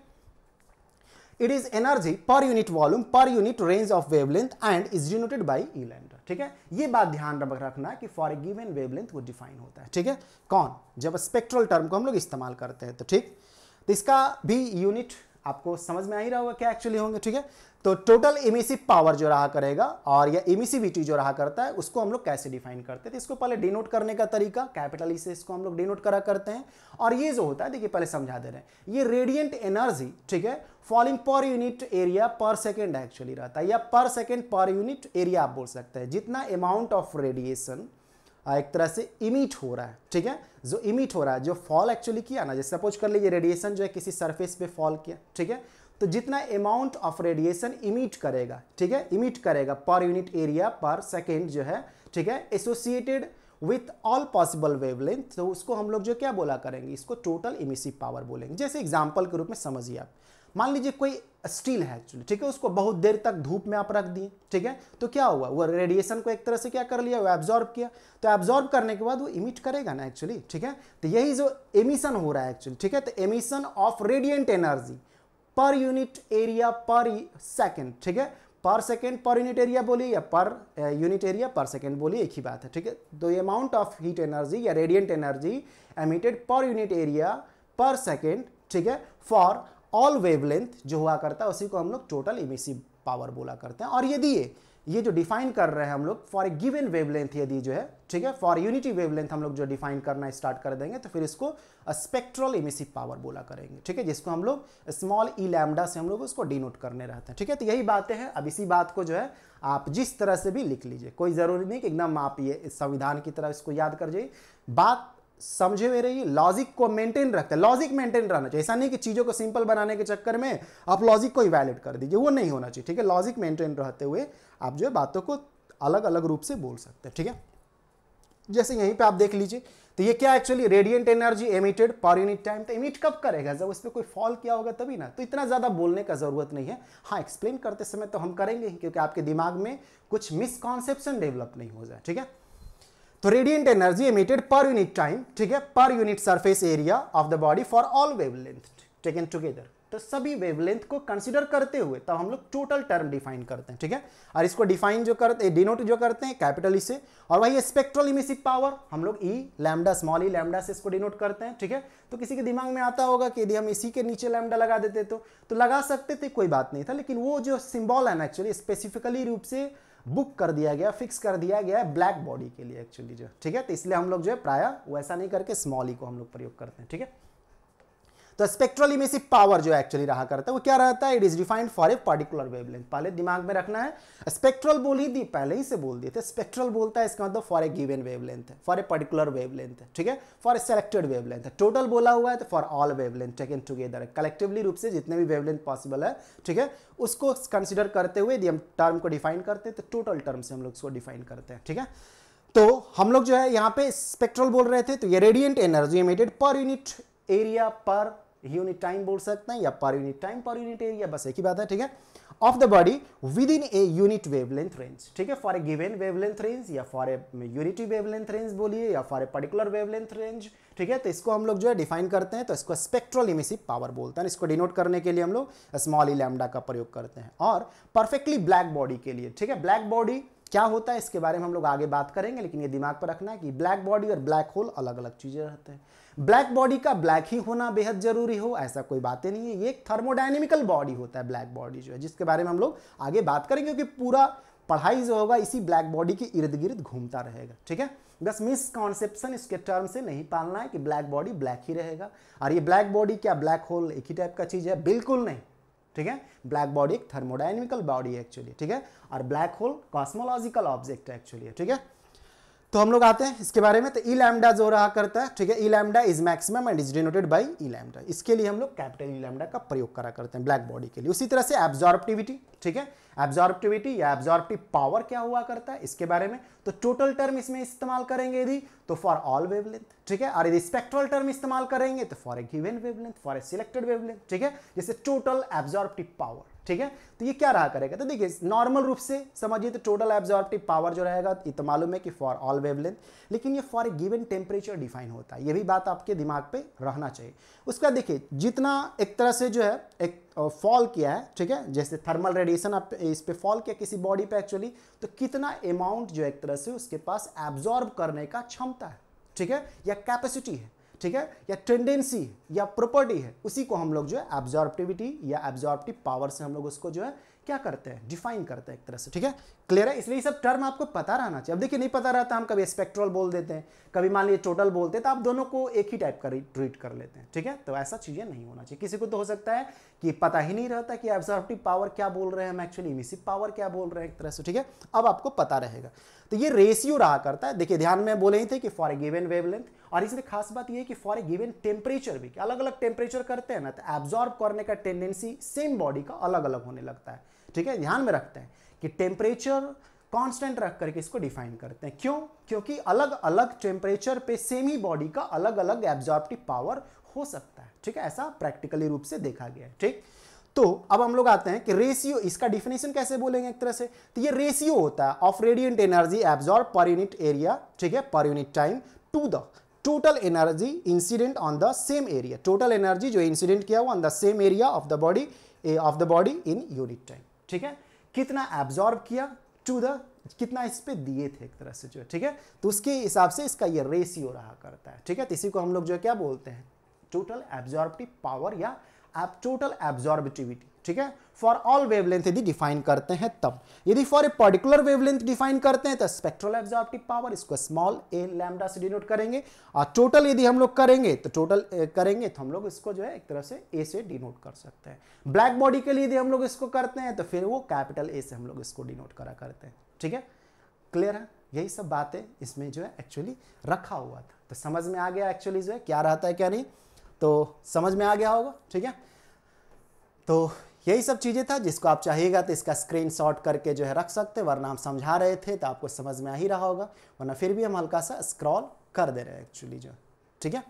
it is energy per unit volume per unit range of wavelength and is denoted by E lambda ठीक है ये बात ध्यान रखना कि फॉर ए गिवन वेवलेंथ वो डिफाइन होता है ठीक है कौन जब स्पेक्ट्रल टर्म को हम लोग इस्तेमाल करते हैं तो ठीक तो इसका भी यूनिट आपको समझ में आ ही रहा होगा क्या एक्चुअली होंगे ठीक है तो टोटल इमिसिव पावर जो रहा करेगा और या इमिसिविटी e जो रहा करता है उसको हम लोग कैसे डिफाइन करते थे इसको पहले डिनोट करने का तरीका कैपिटल ई से इसको हम लोग डिनोट करा करते हैं और ये जो होता है देखिए पहले समझा दे रहे हैं ये रेडियंट एनर्जी ठीक है falling per unit area per second actually रहता है या पर सेकेंड पर यूनिट एरिया आप बोल सकते हैं जितना अमाउंट ऑफ रेडिएशन एक तरह से इमिट हो रहा है ठीक है जो इमिट हो रहा है जो फॉल एक्चुअली किया ना जैसे सपोज कर लीजिए रेडिएशन जो है किसी सरफेस पे फॉल किया ठीक है तो जितना अमाउंट ऑफ रेडिएशन इमिट करेगा ठीक है इमिट करेगा पर यूनिट एरिया पर सेकेंड जो है ठीक है associated with all possible wavelength तो उसको हम लोग जो क्या बोला करेंगे इसको टोटल इमिसिव पावर बोलेंगे जैसे एग्जाम्पल के रूप में समझिए आप मान लीजिए कोई स्टील है एक्चुअली ठीक है उसको बहुत देर तक धूप में आप रख दिए ठीक है तो क्या हुआ वो रेडिएशन को एक तरह से क्या कर लिया वो एब्जॉर्ब किया तो एब्जॉर्ब करने के बाद वो इमिट करेगा ना एक्चुअली ठीक है तो यही जो एमिशन हो रहा है एक्चुअली ठीक है तो emission of radiant energy per unit area per second ठीक है पर सेकेंड पर यूनिट एरिया बोलिए या per unit area per second बोलिए एक ही बात है ठीक है तो अमाउंट ऑफ हीट एनर्जी या radiant energy emitted per unit area per second ठीक है फॉर ऑल वेवलेंथ जो हुआ करता है उसी को हम लोग टोटल इमिसिव पावर बोला करते हैं और यदि ये ये जो डिफाइन कर रहे हैं हम लोग फॉर ए गिवन वेवलेंथ यदि जो है ठीक है फॉर यूनिटी वेवलेंथ हम लोग जो डिफाइन करना स्टार्ट कर देंगे तो फिर इसको स्पेक्ट्रल इमिसिव पावर बोला करेंगे ठीक है जिसको हम लोग स्मॉल ई लैमडा से हम लोग उसको डिनोट करने रहते हैं ठीक है तो यही बातें हैं अब इसी बात को जो है आप जिस तरह से भी लिख लीजिए कोई ज़रूरी नहीं कि एकदम आप ये संविधान की तरह इसको याद कर जाइए बात समझे मेरे ये लॉजिक को मेंटेन रखते हैं लॉजिक मेंटेन रहना चाहिए ऐसा नहीं कि चीज़ों को सिंपल बनाने के चक्कर में आप लॉजिक को ही वैलिड कर दीजिए वो नहीं होना चाहिए ठीक है लॉजिक मेंटेन रहते हुए आप जो है बातों को अलग अलग रूप से बोल सकते हैं ठीक है जैसे यहीं पर आप देख लीजिए तो ये क्या actually radiant energy emitted per unit time तो इमिट कब करेगा जब उस पर कोई फॉल किया होगा तभी ना तो इतना ज़्यादा बोलने का ज़रूरत नहीं है हाँ एक्सप्लेन करते समय तो हम करेंगे क्योंकि आपके दिमाग में कुछ मिसकॉन्सेप्शन डेवलप नहीं हो जाए ठीक है तो radiant energy emitted per unit time ठीक है per unit surface area of the body for all wavelength taken together तो सभी वेवलेंथ को कंसिडर करते हुए तब हम लोग टोटल टर्म डिफाइन करते हैं ठीक है और इसको डिफाइन जो करते हैं डिनोट जो करते हैं कैपिटल ई से और वही स्पेक्ट्रल इमिसिव पावर हम लोग E lambda small E lambda से इसको डिनोट करते हैं ठीक है तो किसी के दिमाग में आता होगा कि यदि हम इसी के नीचे लैमडा लगा देते तो, तो लगा सकते थे कोई बात नहीं था लेकिन वो जो सिम्बॉल है ना एक्चुअली स्पेसिफिकली रूप से बुक कर दिया गया फिक्स कर दिया गया है ब्लैक बॉडी के लिए एक्चुअली जो ठीक है तो इसलिए हम लोग जो है प्राय वैसा नहीं करके स्मॉल ई को हम लोग प्रयोग करते हैं ठीक है तो स्पेक्ट्रल इमेसिव पावर जो एक्चुअली रहा करता है वो क्या रहता है it is defined for a particular wavelength पहले दिमाग में रखना है स्पेक्ट्रल बोल ही दी पहले ही से बोल दिए थे स्पेक्ट्रल बोलता है इसका मतलब फॉर ए गिवन वेवलेंथ है फॉर ए पर्टिकुलर वेवलेंथ ठीक है फॉर ए सेलेक्टेड वेवलेंथ है टोटल बोला हुआ है तो for all wavelength taken together collectively रूप से जितने भी वेवलेंथ पॉसिबल है ठीक है उसको कंसिडर करते हुए यदि हम टर्म को डिफाइन करते हैं तो टोटल टर्म से हम लोग उसको डिफाइन करते हैं ठीक है तो हम लोग जो है यहाँ पे स्पेक्ट्रल बोल रहे थे तो ये radiant energy emitted per unit area per unit time बोल सकते हैं या per unit time per unit area बस एक ही बात है ठीक है of the body within a unit wavelength range ठीक है for a given wavelength range या for a unity wavelength range बोलिए या for a particular wavelength range ठीक है तो इसको हम लोग जो है डिफाइन करते हैं तो इसको स्पेक्ट्रल इमिसिव पावर बोलते हैं इसको डिनोट करने के लिए हम लोग स्मॉल ई लैमडा का प्रयोग करते हैं और परफेक्टली ब्लैक बॉडी के लिए ठीक है ब्लैक बॉडी क्या होता है इसके बारे में हम लोग आगे बात करेंगे लेकिन ये दिमाग पर रखना है कि ब्लैक बॉडी और ब्लैक होल अलग अलग चीज़ें रहते हैं ब्लैक बॉडी का ब्लैक ही होना बेहद जरूरी हो ऐसा कोई बातें नहीं है ये एक थर्मोडाइनेमिकल बॉडी होता है ब्लैक बॉडी जो है जिसके बारे में हम लोग आगे बात करेंगे क्योंकि पूरा पढ़ाई जो होगा इसी ब्लैक बॉडी के इर्द गिर्द घूमता रहेगा ठीक है बस मिसकॉन्सेप्शन इसके टर्म से नहीं पालना है कि ब्लैक बॉडी ब्लैक ही रहेगा और ये ब्लैक बॉडी क्या ब्लैक होल एक ही टाइप का चीज़ है बिल्कुल नहीं ठीक है ब्लैक बॉडी एक थर्मोडाइनमिकल बॉडी है एक्चुअली ठीक है और ब्लैक होल कॉस्मोलॉजिकल ऑब्जेक्ट है एक्चुअली ठीक है तो हम लोग आते हैं इसके बारे में तो ई e लैमडा जो रहा करता है ठीक है E lambda is maximum and is denoted by E lambda इसके लिए हम लोग कैपिटल ई लैमडा का प्रयोग करा करते हैं ब्लैक बॉडी के लिए उसी तरह से एब्जॉर्प्टिविटी ठीक है एब्जॉर्प्टिविटी या एब्जॉर्प्टिव पावर क्या हुआ करता है इसके बारे में तो टोटल टर्म इसमें इस्तेमाल करेंगे यदि तो फॉर ऑल वेवलेंथ ठीक है और यदि स्पेक्ट्रल टर्म इस्तेमाल करेंगे तो for a given wavelength for a selected wavelength ठीक है जैसे टोटल एब्जॉर्प्टिव पावर ठीक है तो ये क्या रहा करेगा तो देखिए नॉर्मल रूप से समझिए तो टोटल एब्जॉर्प्टिव पावर जो रहेगा ये तो मालूम है कि फॉर ऑल वेवलेंथ लेकिन ये for a given temperature define होता है ये भी बात आपके दिमाग पे रहना चाहिए उसके बाद देखिए जितना एक तरह से जो है एक फॉल किया है ठीक है जैसे थर्मल रेडिएशन आप इस पर फॉल किया किसी बॉडी पे एक्चुअली तो कितना अमाउंट जो एक तरह से उसके पास एब्जॉर्ब करने का क्षमता है ठीक है या कैपेसिटी है ठीक है या टेंडेंसी या प्रॉपर्टी है उसी को हम लोग जो है एब्जॉर्प्टिविटी या एब्जॉर्प्टिव पावर से हम लोग उसको जो है क्या करते हैं डिफाइन करते हैं एक तरह से ठीक है क्लियर है इसलिए सब टर्म आपको पता रहना चाहिए अब देखिए नहीं पता रहता हम कभी स्पेक्ट्रल बोल देते हैं कभी मान लीजिए टोटल बोलते हैं तो आप दोनों को एक ही टाइप का ट्रीट कर लेते हैं ठीक है तो ऐसा चीज़ें नहीं होना चाहिए किसी को तो हो सकता है कि पता ही नहीं रहता कि एब्जॉर्प्टिव पावर क्या बोल रहे हैं हम एक्चुअली इमिसिव पावर क्या बोल रहे हैं एक तरह से ठीक है अब आपको पता रहेगा तो ये रेशियो रहा करता है देखिए ध्यान में बोले ही थे कि फॉर ए गिवन वेवलेंथ और इसमें खास बात यह है कि फॉर ए गिवन टेम्परेचर भी अलग अलग टेम्परेचर करते हैं ना तो एब्जॉर्ब करने का टेंडेंसी सेम बॉडी का अलग अलग होने लगता है ठीक है ध्यान में रखते हैं कि टेम्परेचर कांस्टेंट रख करके इसको डिफाइन करते हैं क्यों क्योंकि अलग अलग टेम्परेचर पे सेम ही बॉडी का अलग अलग एब्जॉर्प्टिव पावर हो सकता है ठीक है ऐसा प्रैक्टिकली रूप से देखा गया है ठीक तो अब हम लोग आते हैं कि रेशियो इसका डिफिनेशन कैसे बोलेंगे एक तरह से तो ये रेशियो होता है of radiant energy absorb per unit area ठीक है per unit time to the total energy incident on the same area total energy जो इंसिडेंट किया हुआ on the same area of the body of the body in unit time ठीक है कितना absorb किया to the कितना इस पर दिए थे एक तरह से जो है ठीक है तो उसके हिसाब से इसका ये रेशियो रहा करता है ठीक है तो इसी को हम लोग जो है क्या बोलते हैं टोटल एब्जॉर्बिटिव पावर या टोटल एब्जॉर्बिटिविटी ठीक है फॉर ऑल वेवलेंथ यदि डिफाइन करते हैं तब यदि for a particular wavelength define करते हैं तो स्पेक्ट्रल एब्जॉर्प्टिव पावर इसको स्मॉल ए लैमडा से डिनोट करेंगे और टोटल यदि हम लोग करेंगे तो टोटल करेंगे तो हम लोग इसको जो है एक तरह से ए से डिनोट कर सकते हैं ब्लैक बॉडी के लिए यदि हम लोग इसको करते हैं तो फिर वो कैपिटल ए से हम लोग इसको डिनोट करा करते हैं ठीक है क्लियर है यही सब बातें इसमें जो है एक्चुअली रखा हुआ था तो समझ में आ गया एक्चुअली जो है क्या रहता है क्या नहीं तो समझ में आ गया होगा ठीक है तो यही सब चीज़ें था जिसको आप चाहिएगा तो इसका स्क्रीनशॉट करके जो है रख सकते वरना हम समझा रहे थे तो आपको समझ में आ ही रहा होगा वरना फिर भी हम हल्का सा स्क्रॉल कर दे रहे हैं एक्चुअली जो ठीक है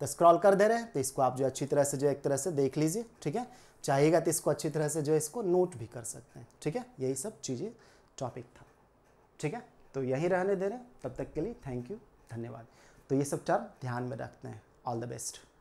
तो स्क्रॉल कर दे रहे हैं तो इसको आप जो अच्छी तरह से जो एक तरह से देख लीजिए ठीक है चाहिएगा तो इसको अच्छी तरह से जो है इसको नोट भी कर सकते हैं ठीक है यही सब चीज़ें टॉपिक था ठीक है तो यही रहने दे रहे हैं तब तक के लिए थैंक यू धन्यवाद तो ये सब चार ध्यान में रखते हैं ऑल द बेस्ट